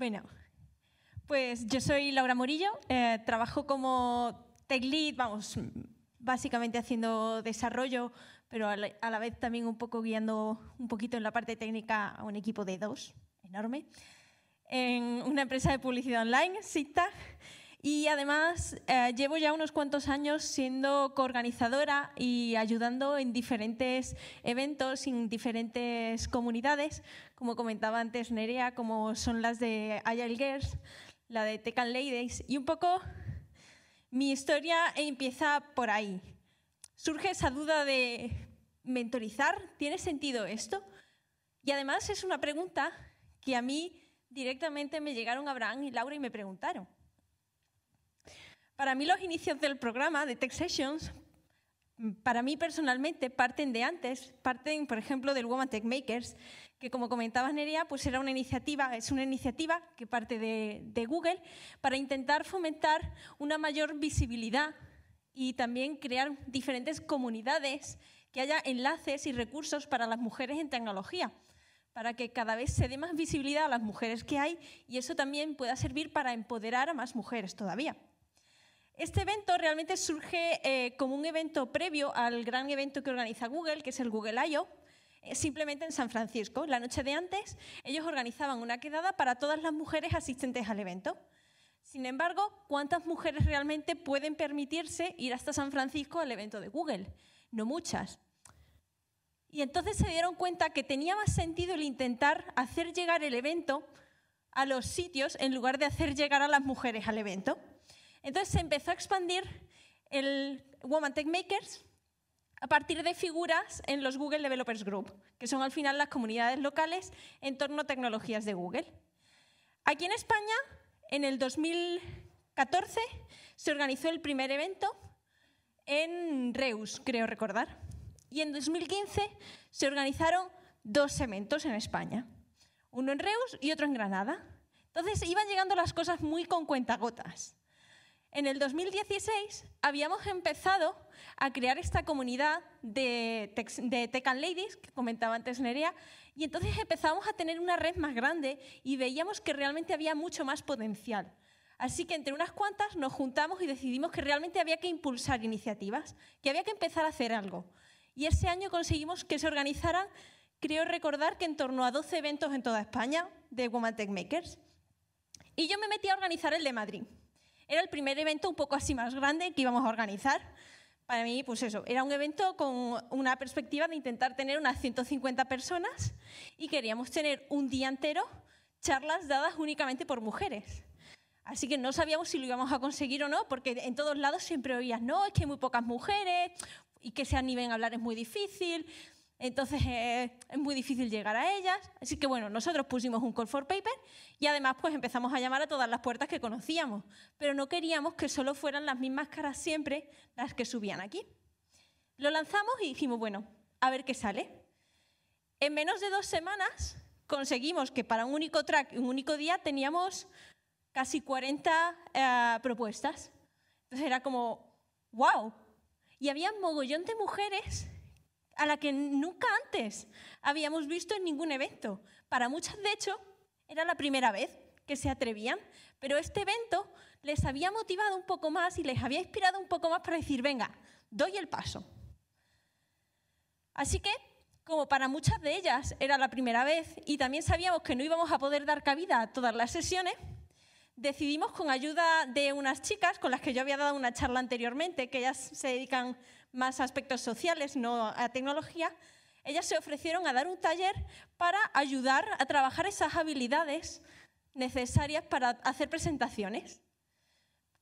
Bueno, pues yo soy Laura Morillo, eh, trabajo como tech lead, vamos, básicamente haciendo desarrollo, pero a la, vez también un poco guiando un poquito en la parte técnica a un equipo de dos, enorme, en una empresa de publicidad online, cita. Y además eh, llevo ya unos cuantos años siendo coorganizadora y ayudando en diferentes eventos, en diferentes comunidades, como comentaba antes Nerea, como son las de Agile Girls, la de Tecan Ladies. Y un poco mi historia empieza por ahí. Surge esa duda de mentorizar, ¿tiene sentido esto? Y además es una pregunta que a mí directamente me llegaron Abraham y Laura y me preguntaron. Para mí los inicios del programa de Tech Sessions, para mí personalmente, parten de antes, parten, por ejemplo, del Woman Tech Makers, que como comentaba Nerea, pues era una iniciativa, es una iniciativa que parte de Google para intentar fomentar una mayor visibilidad y también crear diferentes comunidades que haya enlaces y recursos para las mujeres en tecnología, para que cada vez se dé más visibilidad a las mujeres que hay y eso también pueda servir para empoderar a más mujeres todavía. Este evento realmente surge eh, como un evento previo al gran evento que organiza Google, que es el Google I.O., eh, simplemente en San Francisco. La noche de antes, ellos organizaban una quedada para todas las mujeres asistentes al evento. Sin embargo, ¿cuántas mujeres realmente pueden permitirse ir hasta San Francisco al evento de Google? No muchas. Y entonces se dieron cuenta que tenía más sentido el intentar hacer llegar el evento a los sitios en lugar de hacer llegar a las mujeres al evento. Entonces se empezó a expandir el Woman Tech Makers a partir de figuras en los Google Developers Group, que son al final las comunidades locales en torno a tecnologías de Google. Aquí en España, en el 2014, se organizó el primer evento en Reus, creo recordar. Y en 2015 se organizaron dos eventos en España, uno en Reus y otro en Granada. Entonces iban llegando las cosas muy con cuentagotas. En el 2016 habíamos empezado a crear esta comunidad de, tech, and Ladies, que comentaba antes Nerea, y entonces empezamos a tener una red más grande y veíamos que realmente había mucho más potencial. Así que entre unas cuantas nos juntamos y decidimos que realmente había que impulsar iniciativas, que había que empezar a hacer algo. Y ese año conseguimos que se organizaran, creo recordar que en torno a 12 eventos en toda España de Woman Tech Makers. Y yo me metí a organizar el de Madrid. Era el primer evento un poco así más grande que íbamos a organizar. Para mí, pues eso, era un evento con una perspectiva de intentar tener unas 150 personas y queríamos tener un día entero charlas dadas únicamente por mujeres. Así que no sabíamos si lo íbamos a conseguir o no, porque en todos lados siempre oías, no, es que hay muy pocas mujeres y que se animen a hablar es muy difícil. Entonces eh, es muy difícil llegar a ellas. Así que bueno, nosotros pusimos un call for paper y además pues empezamos a llamar a todas las puertas que conocíamos, pero no queríamos que solo fueran las mismas caras siempre las que subían aquí. Lo lanzamos y dijimos, bueno, a ver qué sale. En menos de dos semanas conseguimos que para un único track, un único día, teníamos casi 40 eh, propuestas. Entonces era como, wow. Y había un mogollón de mujeres a la que nunca antes habíamos visto en ningún evento. Para muchas, de hecho, era la primera vez que se atrevían, pero este evento les había motivado un poco más y les había inspirado un poco más para decir, venga, doy el paso. Así que, como para muchas de ellas era la primera vez y también sabíamos que no íbamos a poder dar cabida a todas las sesiones, decidimos con ayuda de unas chicas con las que yo había dado una charla anteriormente, que ellas se dedican más aspectos sociales, no a tecnología, ellas se ofrecieron a dar un taller para ayudar a trabajar esas habilidades necesarias para hacer presentaciones.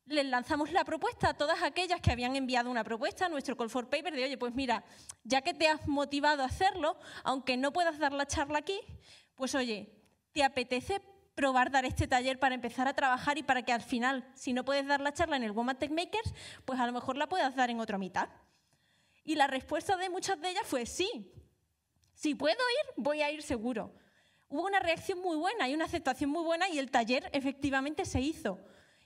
Les lanzamos la propuesta a todas aquellas que habían enviado una propuesta a nuestro call for paper de, oye, pues mira, ya que te has motivado a hacerlo, aunque no puedas dar la charla aquí, pues oye, ¿te apetece probar dar este taller para empezar a trabajar y para que al final, si no puedes dar la charla en el Woman Tech Makers, pues a lo mejor la puedas dar en otro mitad. Y la respuesta de muchas de ellas fue sí. Si puedo ir, voy a ir seguro. Hubo una reacción muy buena y una aceptación muy buena y el taller efectivamente se hizo.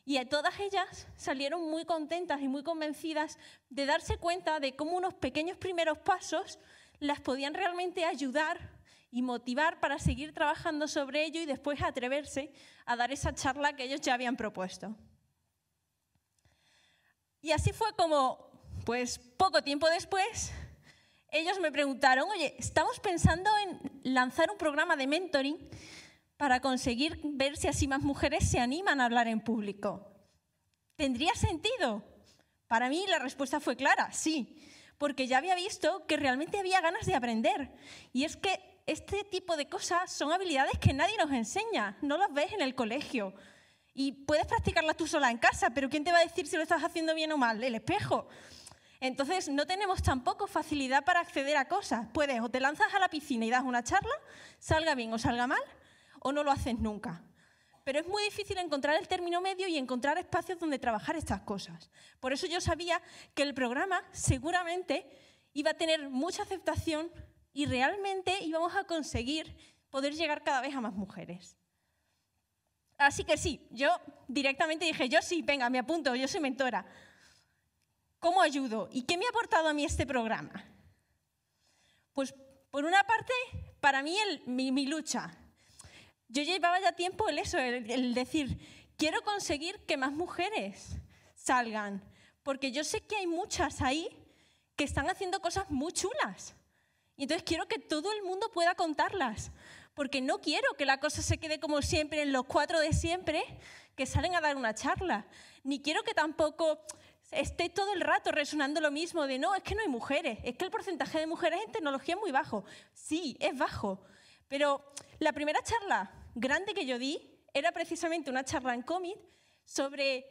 Y a todas ellas salieron muy contentas y muy convencidas de darse cuenta de cómo unos pequeños primeros pasos las podían realmente ayudar y motivar para seguir trabajando sobre ello y después atreverse a dar esa charla que ellos ya habían propuesto. Y así fue como pues poco tiempo después, ellos me preguntaron, oye, estamos pensando en lanzar un programa de mentoring para conseguir ver si así más mujeres se animan a hablar en público. ¿Tendría sentido? Para mí la respuesta fue clara, sí, porque ya había visto que realmente había ganas de aprender. Y es que este tipo de cosas son habilidades que nadie nos enseña, no las ves en el colegio. Y puedes practicarlas tú sola en casa, pero ¿quién te va a decir si lo estás haciendo bien o mal? El espejo. Entonces, no tenemos tampoco facilidad para acceder a cosas. Puedes o te lanzas a la piscina y das una charla, salga bien o salga mal, o no lo haces nunca. Pero es muy difícil encontrar el término medio y encontrar espacios donde trabajar estas cosas. Por eso yo sabía que el programa seguramente iba a tener mucha aceptación y realmente íbamos a conseguir poder llegar cada vez a más mujeres. Así que sí, yo directamente dije, yo sí, venga, me apunto, yo soy mentora. ¿Cómo ayudo? ¿Y qué me ha aportado a mí este programa? Pues por una parte, para mí mi, lucha. Yo llevaba ya tiempo el eso, el, el decir, quiero conseguir que más mujeres salgan, porque yo sé que hay muchas ahí que están haciendo cosas muy chulas. Y entonces quiero que todo el mundo pueda contarlas, porque no quiero que la cosa se quede como siempre en los cuatro de siempre que salen a dar una charla, ni quiero que tampoco esté todo el rato resonando lo mismo de no, es que no hay mujeres, es que el porcentaje de mujeres en tecnología es muy bajo. Sí, es bajo. Pero la primera charla grande que yo di era precisamente una charla en cómic sobre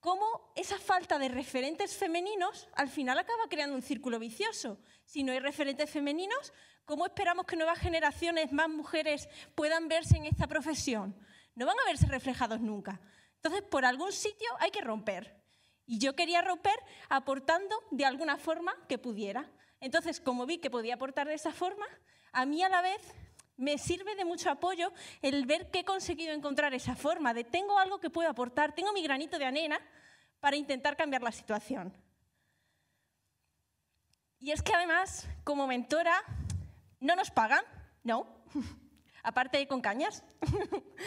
cómo esa falta de referentes femeninos al final acaba creando un círculo vicioso. Si no hay referentes femeninos, ¿cómo esperamos que nuevas generaciones, más mujeres, puedan verse en esta profesión? No van a verse reflejados nunca. Entonces, por algún sitio hay que romper. Y yo quería romper aportando de alguna forma que pudiera. Entonces, como vi que podía aportar de esa forma, a mí a la vez me sirve de mucho apoyo el ver que he conseguido encontrar esa forma de tengo algo que puedo aportar, tengo mi granito de anena para intentar cambiar la situación. Y es que además, como mentora, no nos pagan, no, aparte de con cañas,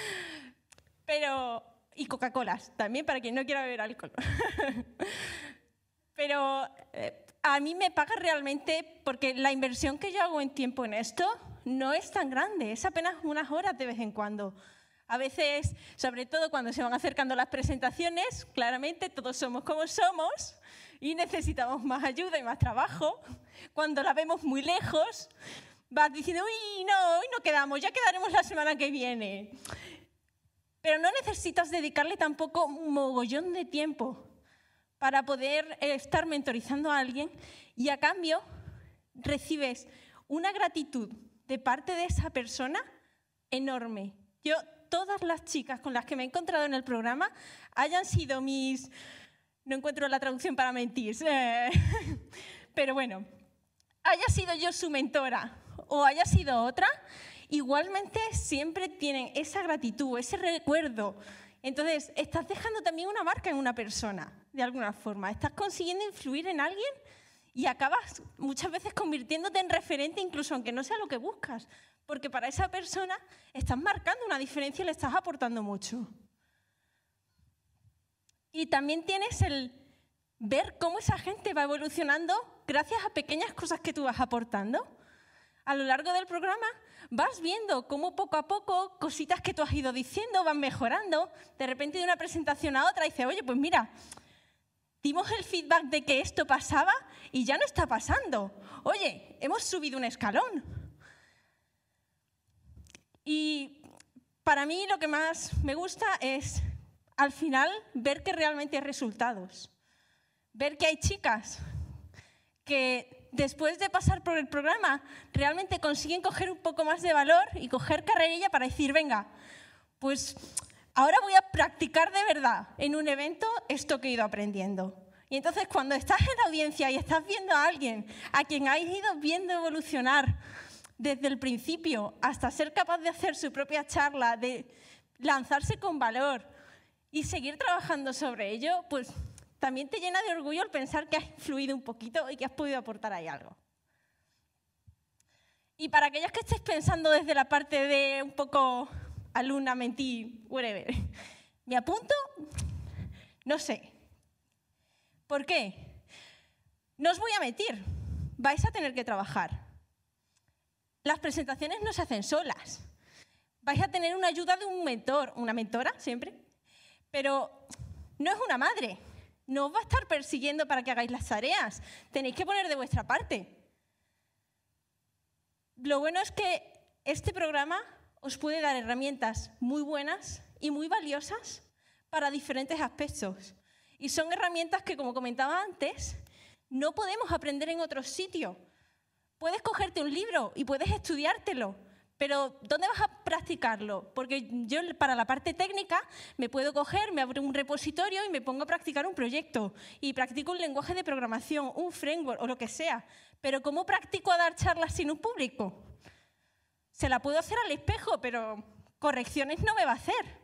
pero y Coca-Colas, también para quien no quiera beber alcohol. Pero eh, a mí me paga realmente porque la inversión que yo hago en tiempo en esto no es tan grande, es apenas unas horas de vez en cuando. A veces, sobre todo cuando se van acercando las presentaciones, claramente todos somos como somos y necesitamos más ayuda y más trabajo. Cuando la vemos muy lejos, vas diciendo, uy, no, hoy no quedamos, ya quedaremos la semana que viene. Pero no necesitas dedicarle tampoco un mogollón de tiempo para poder eh, estar mentorizando a alguien y a cambio recibes una gratitud de parte de esa persona enorme. Yo, todas las chicas con las que me he encontrado en el programa, hayan sido mis... No encuentro la traducción para mentir, eh, pero bueno, haya sido yo su mentora o haya sido otra, igualmente siempre tienen esa gratitud, ese recuerdo. Entonces, estás dejando también una marca en una persona, de alguna forma. Estás consiguiendo influir en alguien y acabas muchas veces convirtiéndote en referente, incluso aunque no sea lo que buscas, porque para esa persona estás marcando una diferencia y le estás aportando mucho. Y también tienes el ver cómo esa gente va evolucionando gracias a pequeñas cosas que tú vas aportando. A lo largo del programa vas viendo cómo poco a poco cositas que tú has ido diciendo van mejorando. De repente de una presentación a otra dices, oye, pues mira, dimos el feedback de que esto pasaba y ya no está pasando. Oye, hemos subido un escalón. Y para mí lo que más me gusta es al final ver que realmente hay resultados. Ver que hay chicas que después de pasar por el programa realmente consiguen coger un poco más de valor y coger carrerilla para decir, venga, pues ahora voy a practicar de verdad en un evento esto que he ido aprendiendo. Y entonces cuando estás en la audiencia y estás viendo a alguien a quien has ido viendo evolucionar desde el principio hasta ser capaz de hacer su propia charla, de lanzarse con valor y seguir trabajando sobre ello, pues también te llena de orgullo el pensar que has influido un poquito y que has podido aportar ahí algo. Y para aquellos que estéis pensando desde la parte de un poco alumna, mentí, whatever, ¿me apunto? No sé. ¿Por qué? No os voy a mentir, vais a tener que trabajar. Las presentaciones no se hacen solas. Vais a tener una ayuda de un mentor, una mentora siempre, pero no es una madre, no os va a estar persiguiendo para que hagáis las tareas. Tenéis que poner de vuestra parte. Lo bueno es que este programa os puede dar herramientas muy buenas y muy valiosas para diferentes aspectos. Y son herramientas que, como comentaba antes, no podemos aprender en otro sitio. Puedes cogerte un libro y puedes estudiártelo, pero ¿dónde vas a practicarlo? Porque yo para la parte técnica me puedo coger, me abro un repositorio y me pongo a practicar un proyecto y practico un lenguaje de programación, un framework o lo que sea. Pero ¿cómo practico a dar charlas sin un público? Se la puedo hacer al espejo, pero correcciones no me va a hacer.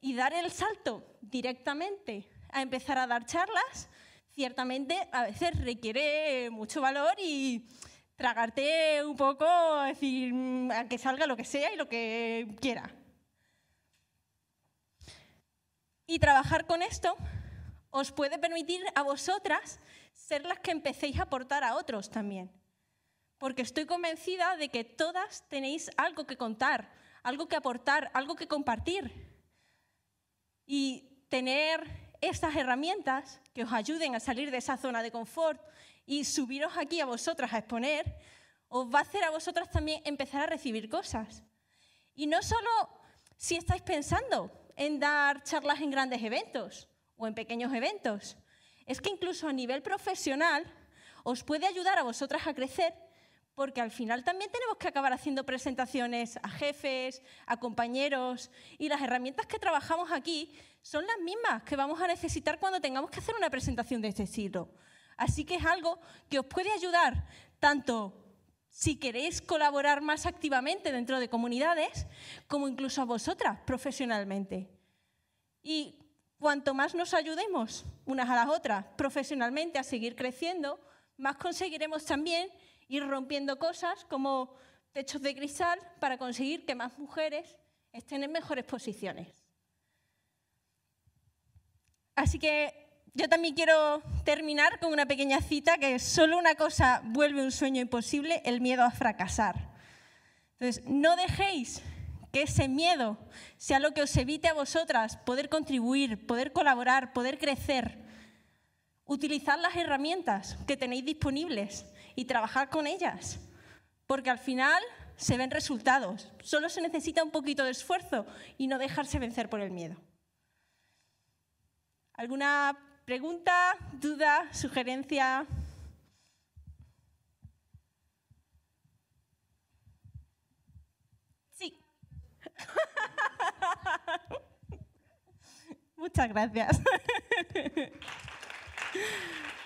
Y dar el salto directamente a empezar a dar charlas, ciertamente a veces requiere mucho valor y tragarte un poco, es decir, mm, a que salga lo que sea y lo que quiera. Y trabajar con esto os puede permitir a vosotras ser las que empecéis a aportar a otros también. Porque estoy convencida de que todas tenéis algo que contar, algo que aportar, algo que compartir. Y tener estas herramientas que os ayuden a salir de esa zona de confort y subiros aquí a vosotras a exponer, os va a hacer a vosotras también empezar a recibir cosas. Y no solo si estáis pensando en dar charlas en grandes eventos o en pequeños eventos, es que incluso a nivel profesional os puede ayudar a vosotras a crecer porque al final también tenemos que acabar haciendo presentaciones a jefes, a compañeros, y las herramientas que trabajamos aquí son las mismas que vamos a necesitar cuando tengamos que hacer una presentación de este estilo. Así que es algo que os puede ayudar tanto si queréis colaborar más activamente dentro de comunidades, como incluso a vosotras profesionalmente. Y cuanto más nos ayudemos unas a las otras profesionalmente a seguir creciendo, más conseguiremos también ir rompiendo cosas como techos de cristal para conseguir que más mujeres estén en mejores posiciones. Así que yo también quiero terminar con una pequeña cita que solo una cosa vuelve un sueño imposible, el miedo a fracasar. Entonces, no dejéis que ese miedo sea lo que os evite a vosotras poder contribuir, poder colaborar, poder crecer. Utilizad las herramientas que tenéis disponibles y trabajar con ellas, porque al final se ven resultados. Solo se necesita un poquito de esfuerzo y no dejarse vencer por el miedo. ¿Alguna ¿Pregunta, duda, sugerencia? Sí. Muchas gracias.